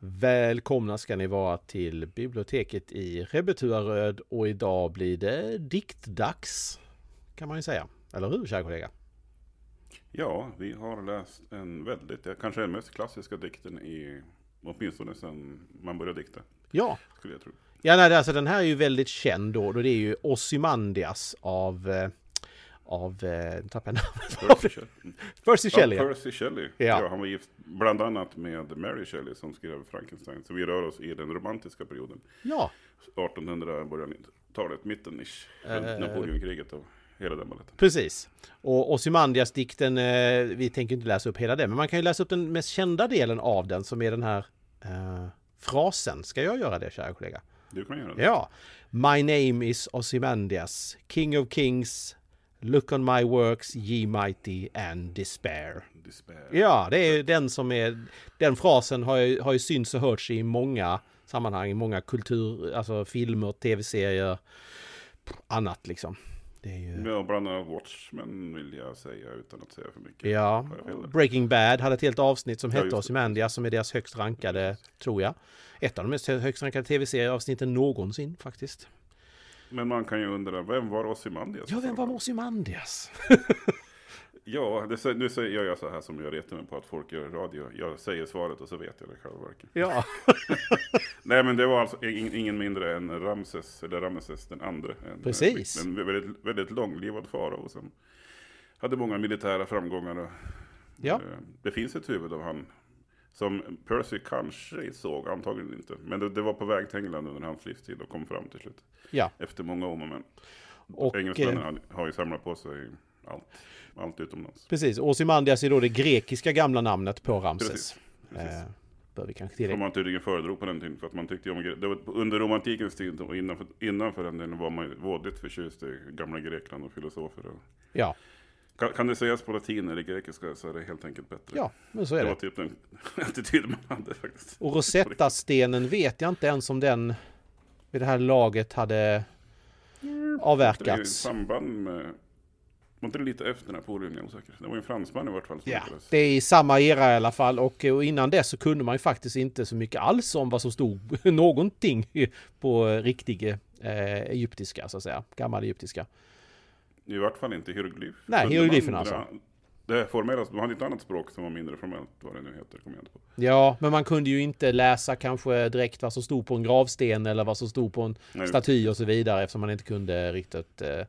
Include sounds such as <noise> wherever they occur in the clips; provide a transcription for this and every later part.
Välkomna ska ni vara till biblioteket i Rebbetuaröd och idag blir det diktdags kan man ju säga. Eller hur kära kollega? Ja, vi har läst en väldigt, kanske den mest klassiska dikten i åtminstone sedan man började dikta. Ja, skulle jag tro. Ja, nej, alltså den här är ju väldigt känd då. då det är ju Ossimandias av eh, av, eh, tappade <laughs> namnet. Percy Shelley. Percy Shelley. Ja, Percy Shelley. Ja. ja. han var gift bland annat med Mary Shelley som skrev Frankenstein. Så vi rör oss i den romantiska perioden. Ja. 1800, talet mitten ish. Eh, Napoleonkriget och hela den baletten. Precis. Och Ozymandias dikten, eh, vi tänker inte läsa upp hela den, men man kan ju läsa upp den mest kända delen av den som är den här eh, frasen. Ska jag göra det, kära kollega? Du kan göra det. Ja. My name is Ozymandias, king of kings, Look on my works, ye mighty and despair. despair. Ja, det är den som är... Den frasen har ju, har ju synts och hörts i många sammanhang, i många kultur, alltså filmer, tv-serier, annat liksom. Det är ju... Ja, bland annat Watchmen vill jag säga utan att säga för mycket. Ja, Breaking Bad hade ett helt avsnitt som ja, hette Ozymandias som är deras högst rankade, tror jag. Ett av de mest högst rankade tv-serieavsnitten någonsin faktiskt. Men man kan ju undra, vem var Ossimandias? Ja, vem var Ossimandias? <laughs> ja, det, nu säger jag, så här som jag retar mig på att folk gör radio. Jag säger svaret och så vet jag det själva verket. Ja. <laughs> Nej, men det var alltså in, ingen mindre än Ramses, eller Ramses den andre. En, Precis. En, en väldigt, väldigt långlivad farao som hade många militära framgångar. Och, ja. Eh, det finns ett huvud av han som Percy kanske såg, antagligen inte. Men det, det var på väg till England under hans livstid och kom fram till slut. Ja. Efter många om och men. Engelsmännen eh, har, har ju samlat på sig allt, allt utomlands. Precis, Ozymandias är då det grekiska gamla namnet på Ramses. Precis. Eh, Precis. Eh, kanske Som man tydligen föredrog på den tiden. För att man tyckte om, det var, under romantikens tid och innanför, innanför den var man vådligt förtjust i gamla Grekland och filosofer. Och, ja. Kan, kan det sägas på latin eller grekiska så är det helt enkelt bättre. Ja, men så är det. Det var typ den <laughs> attityden man hade faktiskt. Och Rosetta-stenen vet jag inte ens om den vid det här laget hade mm. avverkats. Det är I samband med... Var inte det lite efter Napoleon? Jag är osäker. Det var ju en fransman i vart fall. ja, det är i samma era i alla fall. Och, eh, och, innan det så kunde man ju faktiskt inte så mycket alls om vad som stod <laughs> någonting på eh, riktig eh, egyptiska så att säga. Gammal egyptiska. I vart fall inte hieroglyf. Nej, hieroglyferna alltså. Det formeras, de hade ett annat språk som var mindre formellt, vad det nu heter, kommer jag inte på. Ja, men man kunde ju inte läsa kanske direkt vad som stod på en gravsten eller vad som stod på en Nej. staty och så vidare eftersom man inte kunde riktigt eh,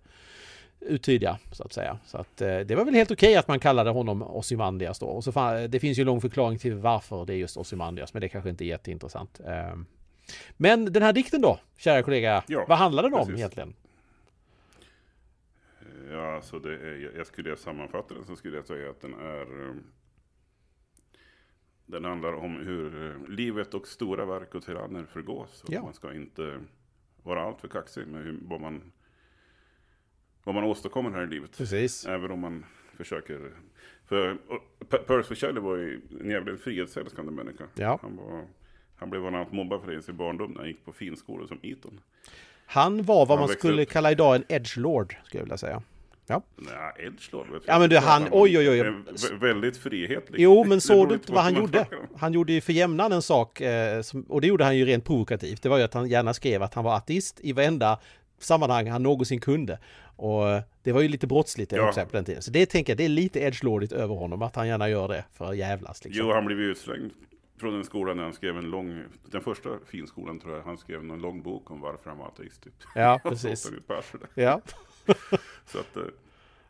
uttyda, så att säga. Så att eh, det var väl helt okej okay att man kallade honom Ozymandias då. Och så fan, det finns ju lång förklaring till varför det är just Ozymandias, men det kanske inte är jätteintressant. Eh, men den här dikten då, kära kollega, ja, vad handlade den om egentligen? Ja, alltså det är, jag skulle jag sammanfatta den så skulle jag säga att den är... Eh, den handlar om hur eh, livet och stora verk och tyranner förgås. Ja. Man ska inte vara alltför kaxig med hur, vad, man, vad man åstadkommer här i livet. Precis. Även om man försöker... För Percy Shelley var ju en jävligt frihetsälskande människa. Ja. Han, var, han blev bland annat mobbad för det i sin barndom när han gick på finskolor som Eton. Han var vad han man skulle upp. kalla idag en edge lord, skulle jag vilja säga. Ja. Nej, Edge låg väl Ja men du, han, oj oj oj. Väldigt frihetlig. Liksom. Jo, men såg du inte vad han gjorde? Han gjorde ju för jämnan en sak, eh, och det gjorde han ju rent provokativt. Det var ju att han gärna skrev att han var ateist i varenda sammanhang han någonsin kunde. Och eh, det var ju lite brottsligt ja. på den tiden. Så det tänker jag, det är lite edgelordigt över honom att han gärna gör det för att jävlas. Liksom. Jo, han blev ju utslängd från den skolan när han skrev en lång, den första finskolan tror jag, han skrev en lång bok om varför han var ateist. Typ. Ja, <laughs> precis. ja. <laughs> Så att, eh,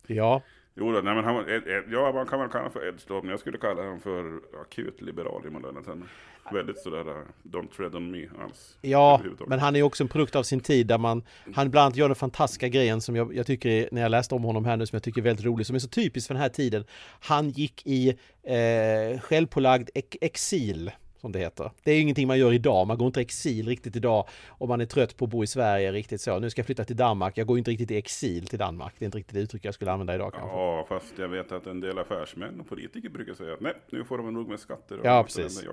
ja. Jo nej, men han, ja, man kan väl kalla honom för edge då, men jag skulle kalla honom för akut liberal i moderna termer. Väldigt sådär, eh, don't tread on me alls. Ja, men han är också en produkt av sin tid där man, han bland annat gör den fantastiska grejen som jag, jag tycker, när jag läste om honom här nu, som jag tycker är väldigt rolig, som är så typiskt för den här tiden. Han gick i eh, självpålagd exil som det heter. Det är ingenting man gör idag, man går inte i exil riktigt idag om man är trött på att bo i Sverige riktigt så. Nu ska jag flytta till Danmark, jag går inte riktigt i exil till Danmark. Det är inte riktigt det uttryck jag skulle använda idag kanske. Ja, fast jag vet att en del affärsmän och politiker brukar säga att nej, nu får de nog med skatter. ja, precis.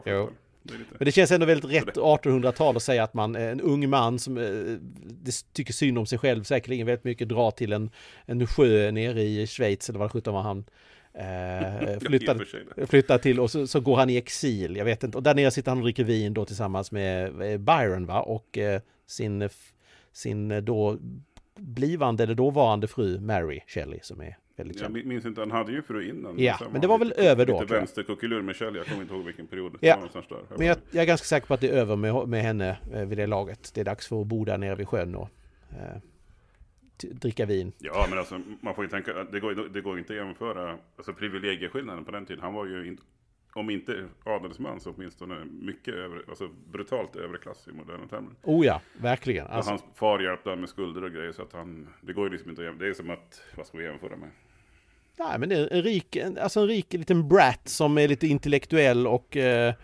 Men det känns ändå väldigt rätt 1800-tal att säga att man, eh, en ung man som eh, tycker synd om sig själv säkerligen väldigt mycket, drar till en, en sjö nere i Schweiz eller vad sjutton var han Eh, <laughs> flyttar, flyttar till och så, så, går han i exil. Jag vet inte. Och där nere sitter han och dricker vin då tillsammans med eh, Byron va? Och eh, sin, sin eh, då blivande eller dåvarande fru Mary Shelley som är väldigt känd. Jag minns inte, han hade ju fru innan. Ja, liksom. men det var väl lite, över då. Lite vänsterkuckelur med Shelley, jag kommer inte ihåg vilken period det var där. Men jag, jag, är ganska säker på att det är över med, med henne vid det laget. Det är dags för att bo där nere vid sjön och eh, dricka vin. Ja, men alltså, man får ju tänka, det går, det går inte att jämföra, alltså privilegieskillnaden på den tiden, han var ju, in, om inte adelsman så åtminstone mycket över, alltså brutalt överklass i moderna termer. Oh ja, verkligen. Alltså... Hans far hjälpte honom med skulder och grejer, så att han, det går ju liksom inte att jämföra, det är som att, vad ska vi jämföra med? Nej, men det är en rik, alltså en rik liten brat som är lite intellektuell och eh,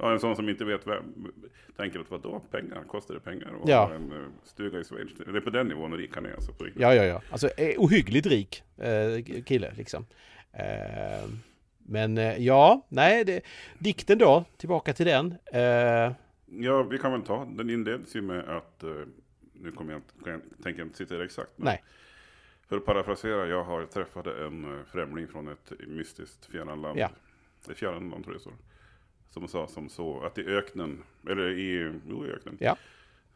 Ja, en sån som inte vet vem, tänker att vadå, pengar, kostar det pengar och ja. en eh, stuga i Schweiz? Det är på den nivån rik han är alltså? På ja, ja, ja. Alltså eh, ohyggligt rik eh, kille liksom. Eh, men eh, ja, nej, det, dikten då, tillbaka till den. Eh. Ja, vi kan väl ta, den inleds ju med att, nu kommer jag inte, tänker jag tänker inte citera exakt, men nej. för att parafrasera, jag har träffade en främling från ett mystiskt fjärran land. Ja. Det är fjärran land tror jag det står som sa som så att i öknen, eller i, jo, i öknen, ja.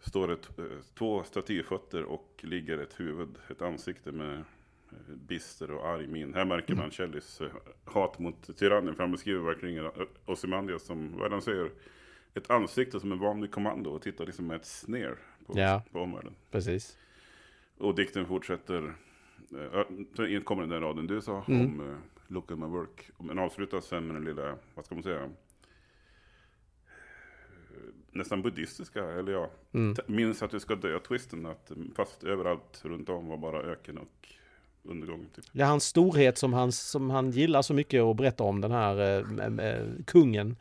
står det eh, två statyfötter och ligger ett huvud, ett ansikte med eh, bister och arg min. Här märker man mm. Kellys eh, hat mot tyrannen, för han beskriver verkligen Osimandias som, vad han säger, ett ansikte som en vanlig kommando och tittar liksom med ett sner på, ja. på omvärlden. Precis. Och dikten fortsätter, äh, kommer den där raden du sa mm. om uh, Look at my work. Men avslutas sen med den lilla, vad ska man säga, nästan buddhistiska, eller ja, mm. minns att du ska dö-twisten, mm, fast överallt runt om var bara öken och undergång. Typ. Ja, hans storhet som han, som han gillar så mycket att berätta om, den här äh, äh, kungen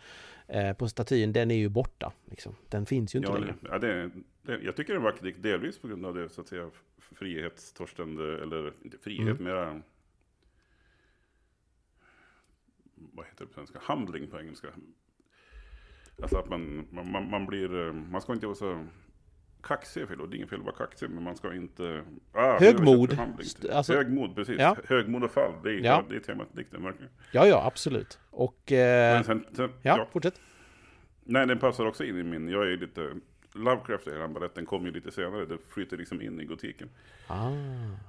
äh, på statyn, den är ju borta. Liksom. Den finns ju inte ja, längre. Ja, det, det, jag tycker den var vacker delvis på grund av det, så att säga, frihetstorstande, eller inte frihet, mm. mera vad heter det på svenska? Handling på engelska. Alltså att man, man, man blir, eh, man ska inte vara så kaxig är fel, och det är inget fel att vara kaxig, men man ska inte... Ah, Högmod. Alltså, Högmod, precis. Ja. Högmod och fall, det är, ja. det är temat i dikten verkligen. Ja, ja, absolut. Och... Eh, sen, sen, ja, ja, fortsätt. Nej, den passar också in i min, jag är lite Lovecraft, är den baletten, kom ju lite senare. Det flyter liksom in i gotiken. Ah,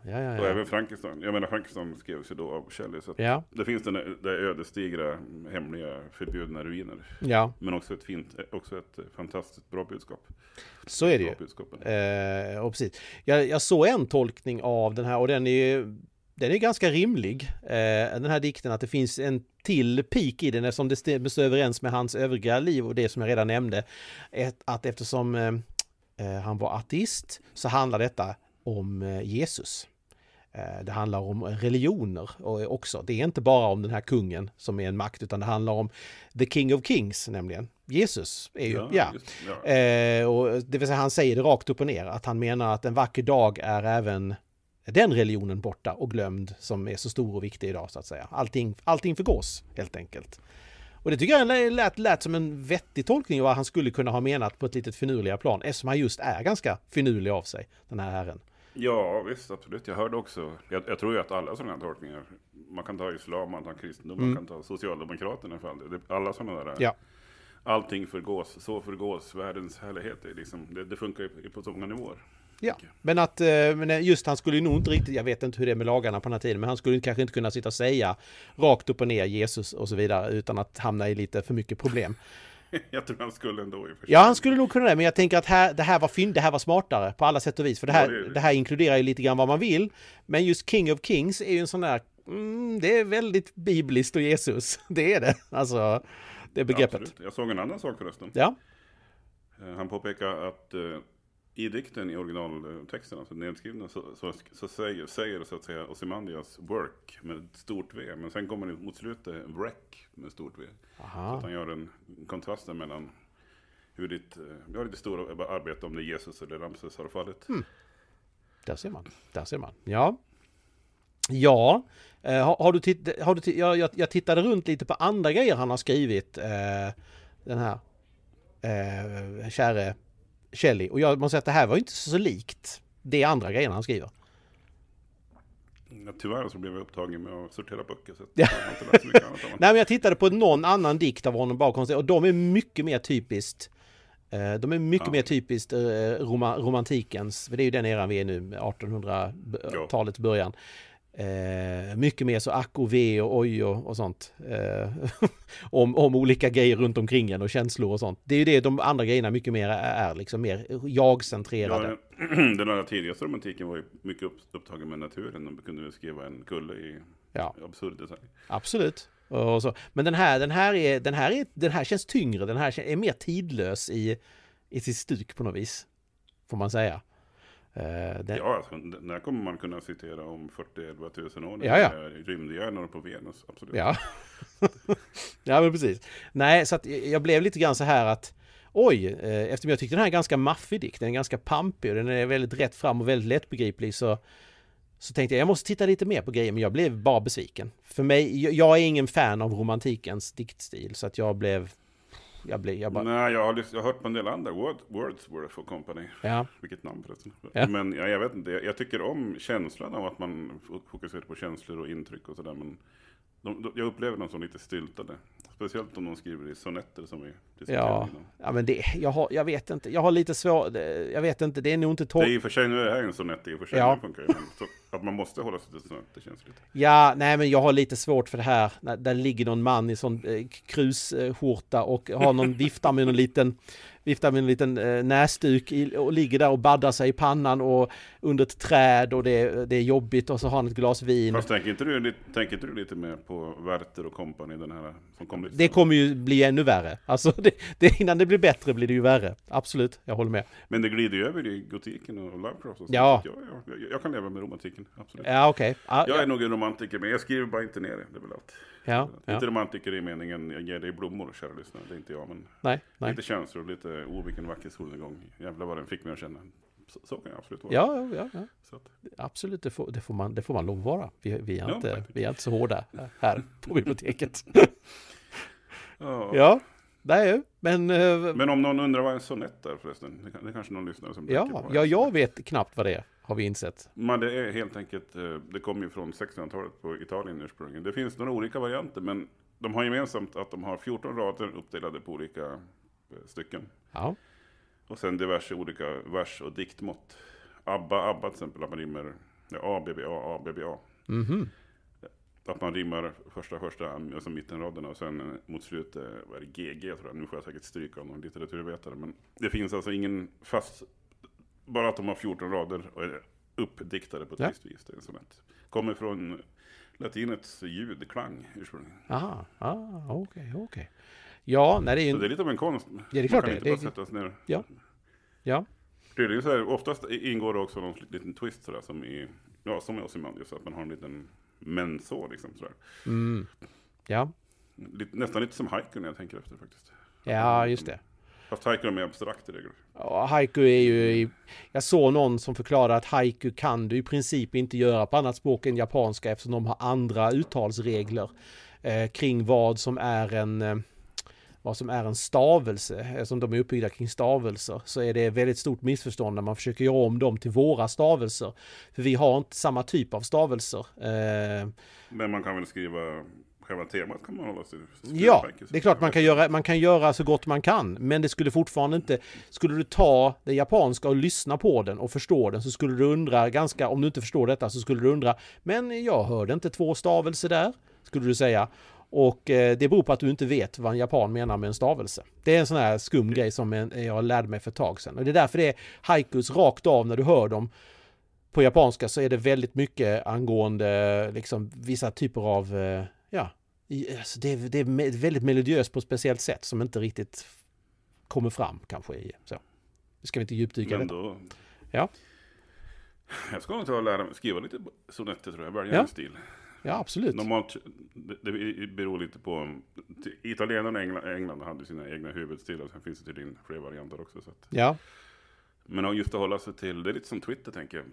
ja, ja, ja. Och även Frankenstein. Jag menar, Frankenstein skrevs ju då av Shelley. Så ja. det finns den där ödesdigra, hemliga, förbjudna ruiner. Ja. Men också ett fint, också ett eh, fantastiskt bra budskap. Så är det ju. Eh, och precis. Jag, jag såg en tolkning av den här och den är ju den är ganska rimlig, eh, den här dikten, att det finns en till pik i den eftersom det stämmer överens med hans övriga liv och det som jag redan nämnde. Att eftersom eh, eh, han var ateist så handlar detta om Jesus. Det handlar om religioner också. Det är inte bara om den här kungen som är en makt utan det handlar om the king of kings nämligen. Jesus är ju, ja. ja. Just, ja. och det vill säga han säger det rakt upp och ner att han menar att en vacker dag är även den religionen borta och glömd som är så stor och viktig idag så att säga. Allting, allting förgås helt enkelt. Och det tycker jag lät, lät som en vettig tolkning av vad han skulle kunna ha menat på ett litet finurligare plan eftersom han just är ganska finurlig av sig, den här herren. Ja, visst, absolut. Jag hörde också, jag, jag tror ju att alla sådana här tolkningar, man kan ta islam, man kan ta kristendom, mm. man kan ta socialdemokraterna för all del, alla sådana där. Ja. Allting förgås, så förgås, världens härlighet, liksom, det, det funkar ju på så många nivåer. Ja, men att eh, men eh, just han skulle ju nog inte riktigt, jag vet inte hur det är med lagarna på den här tiden, men han skulle kanske inte kunna sitta och säga rakt upp och ner Jesus och så vidare utan att hamna i lite för mycket problem. <laughs> jag tror han skulle ändå i och för sig. Ja, han skulle nog kunna det, men jag tänker att här, det här var fynd, det här var smartare på alla sätt och vis, för det här, det, här inkluderar ju lite grann vad man vill. Men just King of Kings är ju en sån där Mm, det är väldigt bibliskt och Jesus. <laughs> Det är det. Alltså, det begreppet. Ja, jag såg en annan sak förresten. Ja. Eh, han påpekar att i dikten i originaltexten, alltså nedskrivna, så, så, så säger, säger så att säga Osimandias work med stort V. Men sen kommer det mot slutet wreck med stort V. Aha. Så att han gör en kontrasten mellan hur ditt, eh, ja, ditt stora arbete, om det är Jesus eller Ramses, har fallit. Mm. Där ser man, där ser man. Ja. Ja, eh, har, har, du titt, har du titt, jag, jag, jag, tittade runt lite på andra grejer han har skrivit. Eh, den här eh, käre Shelley. Och jag måste säga att det här var inte så likt det andra grejerna han skriver. tyvärr så blev jag upptagen med att sortera böcker. Så <laughs> jag inte så Nej, men jag tittade på någon annan dikt av honom bakom sig Och de är mycket mer typiskt eh, de är mycket ja. mer typiskt eh, romantikens, för det är ju den eran vi är nu, 1800-talets början. Ja. Eh, mycket mer så ack och ve och oj och, och sånt. Eh, <laughs> om, om olika grejer runt omkring en och känslor och sånt. Det är ju det de andra grejerna mycket mer är, är liksom mer jag-centrerade. Ja, <clears throat> den allra tidigaste romantiken var ju mycket upptagen med naturen. De kunde skriva en kulle i ja. absurd design. Absolut. Och så. Men den här, den, här är, den, här är, den här känns tyngre, den här är mer tidlös i, i sitt stuk på något vis. Får man säga. Eh, den... Ja, alltså, den där kommer man kunna citera om 40-11 000 år. Ja, ja. Rymdhjärnor på Venus, absolut. Ja. <laughs> ja, men precis. Nej, så att jag blev lite grann så här att Oj, eh, eftersom jag tyckte den här är ganska maffig dikt, den är ganska pampig och den är väldigt rätt fram och väldigt lättbegriplig så så tänkte jag, jag måste titta lite mer på grejer, men jag blev bara besviken. För mig, jag är ingen fan av romantikens diktstil, så att jag blev jag blir, jag bara... Nej, jag har, jag har hört på en del andra, Wordsworth och Company. Ja. Vilket namn förresten. Ja. Men ja, jag vet inte, jag, jag, tycker om känslan av att man fokuserar på känslor och intryck och sådär. Men de, de, jag upplever dem som lite styltade. Speciellt om de skriver i sonetter som vi Ja, innan. ja men det, jag, har, jag vet inte. Jag har lite svårt, jag vet inte, det är nog inte tolv. Det är i och för sig, nu är det här en sonett i och för sig. Ja. Funkar, att man måste hålla sig till sonetter känns lite. Ja, nej men jag har lite svårt för det här. Där ligger någon man i sån eh, krusskjorta och har någon viftar med någon liten viftar med en liten eh, näsduk i, och ligger där och baddar sig i pannan och under ett träd och det, det är jobbigt och så har han ett glas vin. Fast tänker inte du, tänker inte du lite mer på Werther och kompani den här som kom lite Det kommer ju bli ännu värre. Alltså <laughs> det, det, innan det blir bättre blir det ju värre. Absolut, jag håller med. Men det glider ju över i gotiken och Lovecraft Ja. Jag, jag, jag, kan leva med romantiken, absolut. Ja, okej. Okay. Ah, jag är ja. nog en romantiker, men jag skriver bara inte ner det. Det är väl allt. Ja, lite ja. romantiker i meningen, jag ger dig blommor kära lyssnare, det är inte jag. Men nej, nej. Lite känslor, lite, oh vilken vacker solnedgång, jävlar vad den fick mig att känna. Så, så kan jag absolut vara. Ja, ja, ja. ja. Absolut, det får, det får, man, det får man lov vara. Vi, vi, är, inte, faktiskt. vi är inte så hårda här på <laughs> biblioteket. ja. ja, nej, men... Eh, men om någon undrar vad en sonett är förresten, det kanske någon lyssnare som Ja, ja jag vet knappt vad det är. Har vi insett. Men det är helt enkelt, eh, det kommer ju från 1600-talet på Italien ursprungligen. Det finns några olika varianter, men de har gemensamt att de har 14 rader uppdelade på olika eh, stycken. Ja. Och sen diverse olika vers och diktmått. Abba, Abba till exempel, att man rimmar ja, A, B, B, A, A, B, B, A. Mm -hmm. Att man rimmar första, första, alltså mittenraderna och sen mot slutet, eh, vad är det, GG tror jag. Nu får jag säkert stryka av någon litteraturvetare. Men det finns alltså ingen fast bara att de har 14 rader och är uppdiktade på ett ja. visst vis. Det är en sonett. Kommer från latinets ljudklang ursprungligen. Jaha, ah, okej, okay, okej. Okay. Ja, när det är en... Så det är lite av en konst. Ja, det är klart Man kan det. inte bara det... sätta sig ner. Ja. Ja. Det är så här, oftast ingår det också någon liten twist sådär som i, ja, som i Ozymandias, att man har en liten menså liksom sådär. Mm. Ja. Lite, nästan lite som haiku när jag tänker efter faktiskt. Ja, just det. Fast haiku är mer abstrakt i regel. Ja, haiku är ju... Jag såg någon som förklarade att haiku kan du i princip inte göra på annat språk än japanska eftersom de har andra uttalsregler eh, kring vad som är en... Eh, vad som är en stavelse, eftersom eh, de är uppbyggda kring stavelser, så är det väldigt stort missförstånd när man försöker göra om dem till våra stavelser. För vi har inte samma typ av stavelser. Eh, Men man kan väl skriva själva temat kan man hålla sig Ja, det är klart man kan, göra, man kan göra så gott man kan. Men det skulle fortfarande inte... Skulle du ta det japanska och lyssna på den och förstå den så skulle du undra ganska... Om du inte förstår detta så skulle du undra Men jag hörde inte två stavelser där, skulle du säga. Och eh, det beror på att du inte vet vad en japan menar med en stavelse. Det är en sån här skum grej som jag lärde mig för ett tag sedan. Och det är därför det är haikus rakt av när du hör dem på japanska så är det väldigt mycket angående liksom vissa typer av eh, ja, Alltså det, är, det är väldigt melodiöst på ett speciellt sätt som inte riktigt kommer fram kanske. I, så. Nu ska vi inte djupdyka Men Ja. Jag ska nog ta och lära mig skriva lite sonetter tror jag, välja ja. en stil. Ja, absolut. Normalt, det, det beror lite på... Italienarna och England, England hade sina egna huvudstilar, sen finns det tydligen fler varianter också. Så att. Ja. Men just att hålla sig till, det är lite som Twitter tänker jag.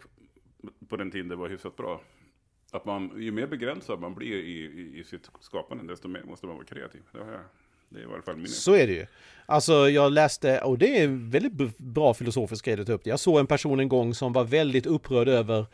På den tiden det var hyfsat bra att man, ju mer begränsad man blir i, i, i sitt skapande, desto mer måste man vara kreativ. Det, har det är i varje fall min Så är det ju. Alltså jag läste, och det är en väldigt bra filosofisk grej du tar upp Jag såg en person en gång som var väldigt upprörd över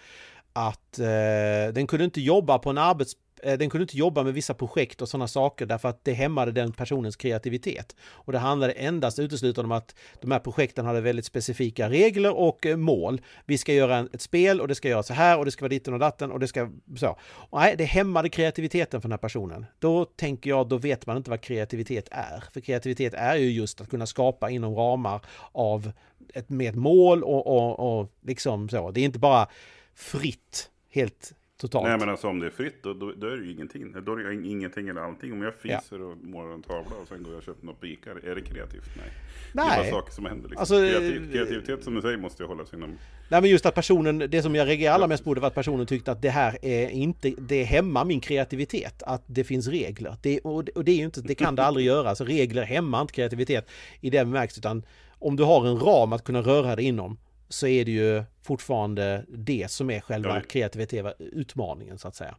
att eh, den kunde inte jobba på en arbetsplats Eh, den kunde inte jobba med vissa projekt och sådana saker därför att det hämmade den personens kreativitet. Och det handlade endast uteslutande om att de här projekten hade väldigt specifika regler och eh, mål. Vi ska göra ett spel och det ska göras så här och det ska vara ditten och datten och det ska så. Och nej, det hämmade kreativiteten för den här personen. Då tänker jag, då vet man inte vad kreativitet är. För kreativitet är ju just att kunna skapa inom ramar av ett, med ett mål och, och, och liksom så. Det är inte bara fritt, helt, totalt. Nej men alltså om det är fritt då, då, då är det ju ingenting. Då är det ingenting eller allting. Om jag fiser ja. och målar en tavla och sen går jag och köper något på är det kreativt? Nej. Nej. Det är bara saker som händer. Liksom. Alltså, Kreativ, eh, kreativitet som du säger måste ju hållas inom... Nej men just att personen, det som jag reagerade allra mest på det var att personen tyckte att det här är inte, det hämmar min kreativitet. Att det finns regler. Det, och, och det är ju inte, det kan det aldrig <laughs> göra. Alltså regler hämmar inte kreativitet i den bemärkelsen utan om du har en ram att kunna röra dig inom så är det ju fortfarande det som är själva ja, kreativa utmaningen så att säga.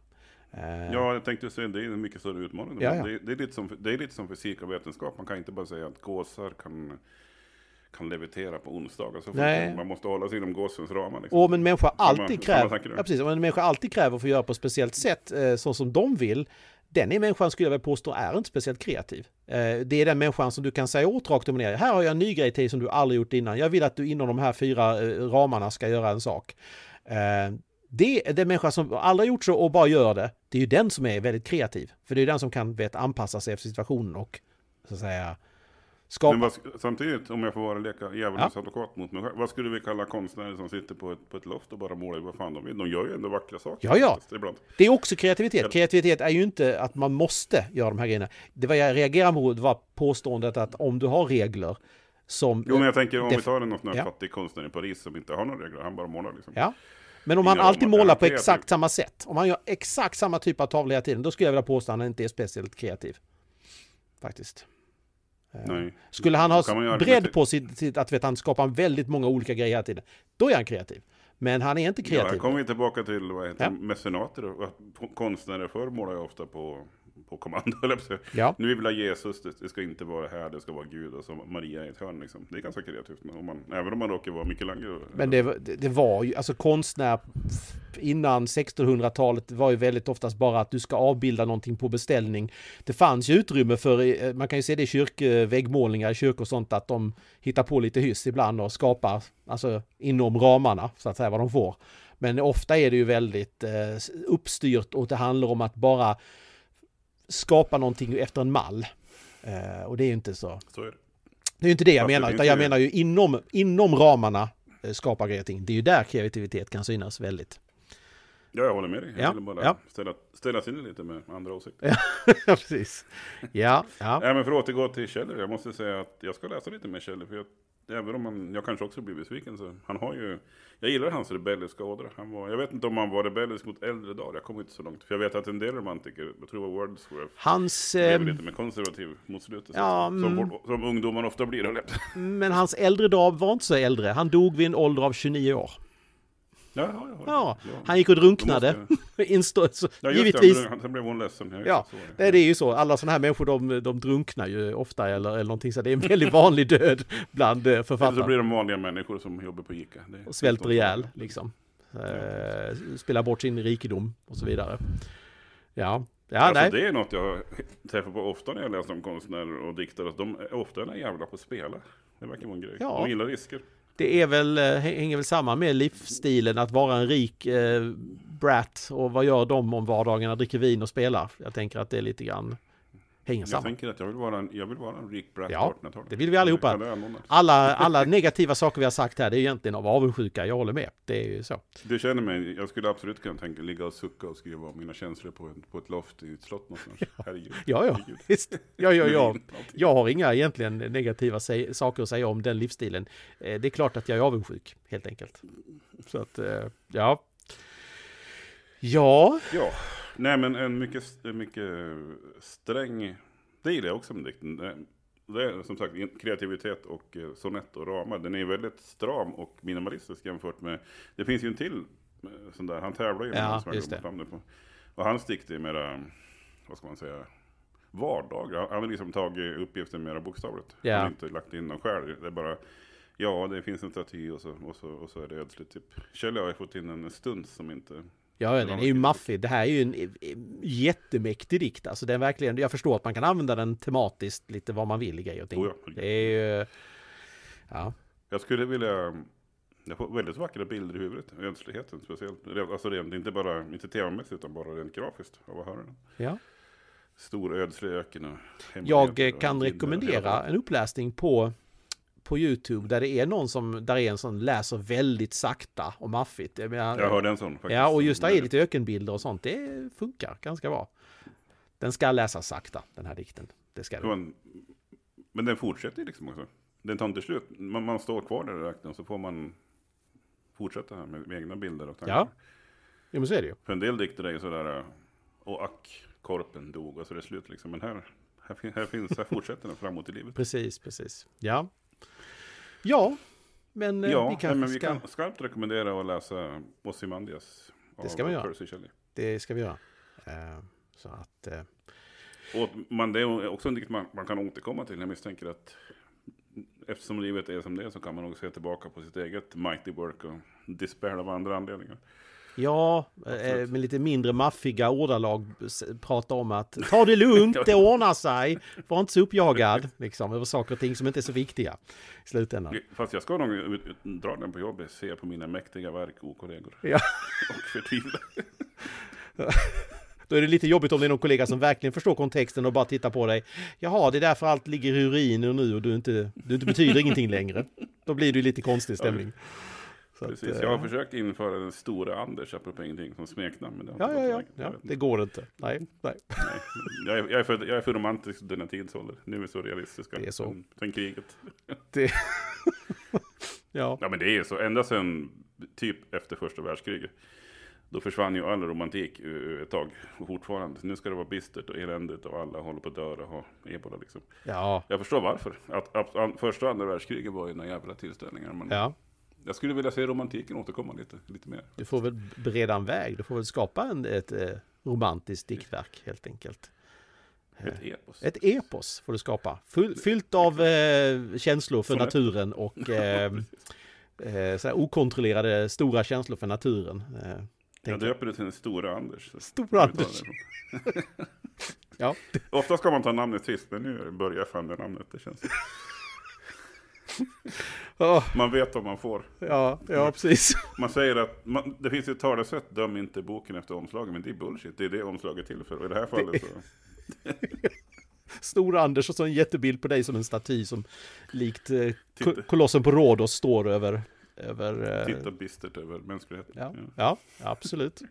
Eh, ja, jag tänkte säga det är en mycket större utmaning. Ja, ja. Det, det, är lite som, det är lite som fysik och vetenskap. Man kan inte bara säga att gåsar kan, kan levitera på onsdagar. Så Man måste hålla sig inom gåsens ramar. Liksom. Och om en människa alltid kräver, samma ja, precis, om en människa alltid kräver för att göra på ett speciellt sätt, eh, så som de vill, den är människan skulle jag väl påstå är inte speciellt kreativ. Eh, det är den människan som du kan säga åt rakt upp och ner. Här har jag en ny grej till som du aldrig gjort innan. Jag vill att du inom de här fyra eh, ramarna ska göra en sak. Eh, det är den människa som aldrig gjort så och bara gör det. Det är ju den som är väldigt kreativ. För det är den som kan vet, anpassa sig efter situationen och så att säga Skapa... Men vad, samtidigt, om jag får vara leka djävulens ja. advokat mot mig själv, vad skulle vi kalla konstnärer som sitter på ett, på ett loft och bara målar vad fan de vill? De gör ju ändå vackra saker. Ja, ja. Ibland. Det är också kreativitet. Kreativitet är ju inte att man måste göra de här grejerna. Det var jag reagerade mot var påståendet att om du har regler som... Jo, men jag tänker om vi tar en ja. fattig konstnär i Paris som inte har några regler, han bara målar liksom. Ja. Men om han alltid målar på exakt samma sätt, om han gör exakt samma typ av tavla hela tiden, då skulle jag vilja påstå att han inte är speciellt kreativ. Faktiskt. Eh, Nej. Skulle han ha bredd på sitt, sitt, att vet, han skapar väldigt många olika grejer hela tiden, då är han kreativ. Men han är inte kreativ. Ja, här kommer vi tillbaka till vad heter, ja. mecenater konstnärer förr målar ju ofta på på kommando, <laughs> ja. Nu vill jag Jesus, det ska inte vara här, det ska vara Gud. Alltså Maria i ett hörn liksom. Det är ganska kreativt, om man, även om man råkar vara Michelangelo. Men det, det var ju, alltså konstnär innan 1600-talet var ju väldigt oftast bara att du ska avbilda någonting på beställning. Det fanns ju utrymme för, eh, man kan ju se det i kyrkväggmålningar eh, kyrkor och sånt, att de hittar på lite hyss ibland och skapar, alltså inom ramarna, så att säga, vad de får. Men ofta är det ju väldigt eh, uppstyrt och det handlar om att bara skapa någonting efter en mall. Eh, och det är ju inte så... så är det. det. är ju inte det jag Varför menar, utan jag menar ju inom, inom ramarna eh, skapa grejer och ting. Det är ju där kreativitet kan synas väldigt. Ja, jag håller med dig. Jag ja, ville bara ja. ställa, ställa till lite med andra åsikter. ja, <laughs> precis. Ja, ja. Nej, men för att återgå till källor. Jag måste säga att jag ska läsa lite mer källor. För jag även om man, jag kanske också blir besviken så han har ju, jag gillar hans rebelliska ådra. Han var, jag vet inte om han var rebellisk mot äldre dagar, jag kommer inte så långt. För jag vet att en del romantiker, jag tror det var Wordsworth, hans, blev ehm, lite mer konservativ mot slutet. Ja, som, mm, som ungdomar ofta blir. Men hans äldre dag var inte så äldre, han dog vid en ålder av 29 år. Ja, ja, ja, han gick och drunknade. <laughs> Instå, så, ja, givetvis. Det, Sen blev hon ledsen. Ja, så. det, det är ju så. Alla sådana här människor, de, de drunknar ju ofta eller, eller någonting så. Det är en väldigt vanlig död bland författare. Eh, eller så blir de vanliga människor som jobbar på Ica. och svälter ihjäl, liksom. Eh, spelar bort sin rikedom och så vidare. Ja, Ja, alltså, det är något jag träffar på ofta när jag läser om konstnärer och diktare. de är ofta jävla på att spela. Det verkar vara en grej. Ja. De gillar risker det är väl, eh, hänger väl samman med livsstilen att vara en rik eh, brat och vad gör de om vardagarna, dricker vin och spelar. Jag tänker att det är lite grann Pinsamma. Jag tänker att jag vill vara en, jag vill vara en Rick Bratt ja, det vill vi allihopa. Alla, alla negativa saker vi har sagt här, det är egentligen av avundsjuka, jag håller med. Det är ju så. Du känner mig, jag skulle absolut kunna tänka ligga och sucka och skriva om mina känslor på, en, på ett loft i ett slott någonstans. Ja, herregud. Ja, ja, herregud. Ja, ja, ja. <laughs> Jag har inga egentligen negativa saker att säga om den livsstilen. Eh, det är klart att jag är avundsjuk, helt enkelt. Så att, eh, ja. Ja. Ja. Nej, men en mycket, mycket sträng, det gillar jag också med dikten. Det är som sagt kreativitet och eh, sonett och ramar. Den är väldigt stram och minimalistisk jämfört med, det finns ju en till eh, sån där, han tävlar ju med ja, som jag fram det på. Och hans dikt är mera, vad ska man säga, vardag. Han har liksom tagit uppgiften mera bokstavligt. Ja. Han har inte lagt in någon själv. Det är bara, ja det finns en staty och så, och så, och så är det ödsligt typ. Kjell har ju fått in en stuns som inte Ja, den är ju maffig. Det här är ju en eh, jättemäktig dikt. Alltså den verkligen, jag förstår att man kan använda den tematiskt lite vad man vill i grejer och ting. Oh ja. Det är ju... Ja. Jag skulle vilja... Jag får väldigt vackra bilder i huvudet. Ödsligheten speciellt. Alltså rent, inte bara, inte temamässigt utan bara rent grafiskt av att höra den. Ja. Stor ödslig öken och Jag eh, kan rekommendera en uppläsning på på YouTube där det är någon som, där är en som läser väldigt sakta och maffigt. Jag, menar, jag hörde en sån faktiskt. Ja, och just där är mm. lite ökenbilder och sånt. Det funkar ganska bra. Den ska läsas sakta, den här dikten. Det ska den. Men den fortsätter liksom också. Den tar inte slut. Man, man står kvar där i öknen så får man fortsätta här med, med egna bilder och tankar. Ja, jo, men så är det ju. För en del dikter är ju sådär, och ack, korpen dog och så är det slut liksom. Men här här, finns, här fortsätter den framåt i livet. Precis, precis. Ja. Ja, men eh, ja, vi kanske ska... kan skarpt rekommendera att läsa Ossimandias Det ska man göra. Det ska vi göra. Eh, så att... Eh, och man, det är också något man, man kan återkomma till. Jag misstänker att eftersom livet är som det är så kan man nog se tillbaka på sitt eget mighty work och despair av andra anledningar. Ja, eh, Absolut. med lite mindre maffiga ordalag prata om att ta det lugnt, <laughs> det ordnar sig. Var inte så uppjagad liksom, över saker och ting som inte är så viktiga i slutändan. Fast jag ska nog dra den på jobbet, se på mina mäktiga verk och kollegor. Ja. <laughs> Och förtvivla. <laughs> Då är det lite jobbigt om det är någon kollega som verkligen förstår kontexten och bara tittar på dig. Jaha, det är därför allt ligger i uriner nu och du inte, du inte betyder ingenting längre. Då blir det lite konstig stämning. Ja. Så Precis, att, jag har eh, försökt införa den stora Anders, apropå ingenting, som smeknamn. Men ja, ja, ja, ja. det går inte. Nej, nej. nej. Jag, är, för, jag är för romantisk denna tidsålder. Nu är vi så realistiska. Det är så. Sen kriget. Det... <laughs> ja. ja, men det är så. Ända sedan typ efter första världskriget. Då försvann ju all romantik ett tag, fortfarande. nu ska det vara bistert och eländigt och alla håller på att dö och har ebola liksom. Ja. Jag förstår varför. Att, att, första och andra världskriget var ju några jävla tillställningar. Men ja jag skulle vilja se romantiken återkomma lite, lite mer. Du får väl bereda en väg, du får väl skapa en, ett eh, romantiskt diktverk helt enkelt. Ett eh, epos. Ett epos får du skapa. Full, fyllt av eh, känslor för naturen och <laughs> eh, eh, okontrollerade stora känslor för naturen. Eh, jag döper det till den stora Anders. Stora Anders. <laughs> ja. Ofta ska man ta namnet sist, men nu börjar jag fan med namnet. Det känns... <laughs> Man vet vad man får. Ja, ja precis. <laughs> Man säger att, man, det finns ju ett talesätt, döm inte boken efter omslaget, men det är bullshit. Det är det omslaget är till för, och i det här fallet det... så... <laughs> Stor Anders och så en jättebild på dig som en staty som likt eh, kolossen på Rhodos står över... över eh... Titta bistert över mänskligheten. Ja, ja. ja absolut.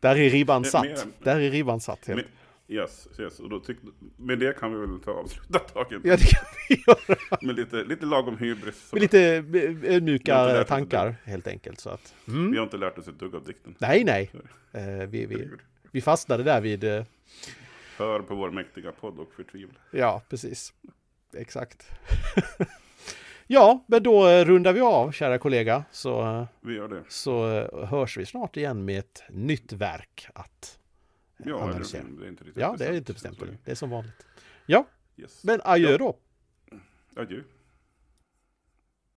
Där är ribban eh, satt. Där är ribban satt helt. Mer, Yes, yes. Och då tyck, med det kan vi väl ta avsluta dagen. Ja, det kan vi göra. med lite, lite lagom hybris. Med lite eh, mjuka tankar, helt enkelt. Så att, mm. Vi har inte lärt oss ett dugg av dikten. Nej, nej. Uh, vi, vi, vi fastnade där vid... Uh... Hör på vår mäktiga podd och förtvivla. Ja, precis. Exakt. <laughs> ja, men då rundar vi av, kära kollega. Så, vi gör det. Så hörs vi snart igen med ett nytt verk att ja, analysera. Det är inte riktigt ja, bestämt, det är inte bestämt. Det är som vanligt. Ja, yes. men adjö ja. då. Adjö.